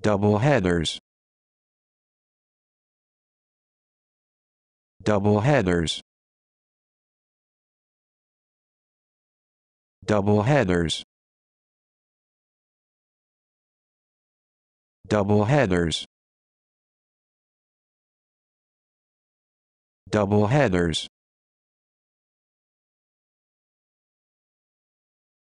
double headers double headers double headers double headers double headers